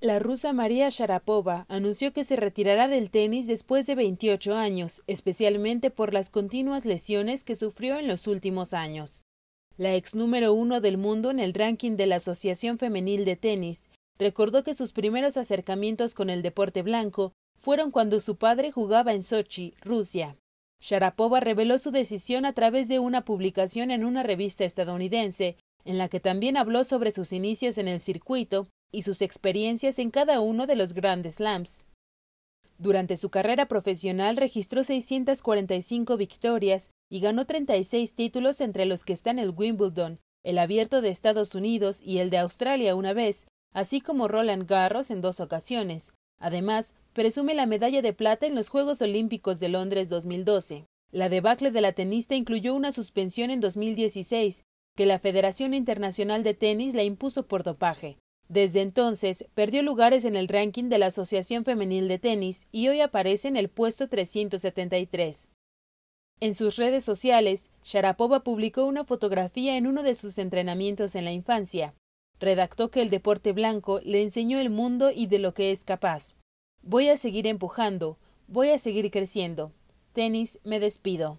La rusa María Sharapova anunció que se retirará del tenis después de 28 años, especialmente por las continuas lesiones que sufrió en los últimos años. La ex número uno del mundo en el ranking de la Asociación Femenil de Tenis recordó que sus primeros acercamientos con el deporte blanco fueron cuando su padre jugaba en Sochi, Rusia. Sharapova reveló su decisión a través de una publicación en una revista estadounidense, en la que también habló sobre sus inicios en el circuito y sus experiencias en cada uno de los Grand Slams. Durante su carrera profesional registró 645 victorias y ganó 36 títulos entre los que están el Wimbledon, el Abierto de Estados Unidos y el de Australia una vez, así como Roland Garros en dos ocasiones. Además, presume la medalla de plata en los Juegos Olímpicos de Londres 2012. La debacle de la tenista incluyó una suspensión en 2016, que la Federación Internacional de Tenis la impuso por dopaje. Desde entonces, perdió lugares en el ranking de la Asociación Femenil de Tenis y hoy aparece en el puesto 373. En sus redes sociales, Sharapova publicó una fotografía en uno de sus entrenamientos en la infancia. Redactó que el deporte blanco le enseñó el mundo y de lo que es capaz. Voy a seguir empujando, voy a seguir creciendo. Tenis, me despido.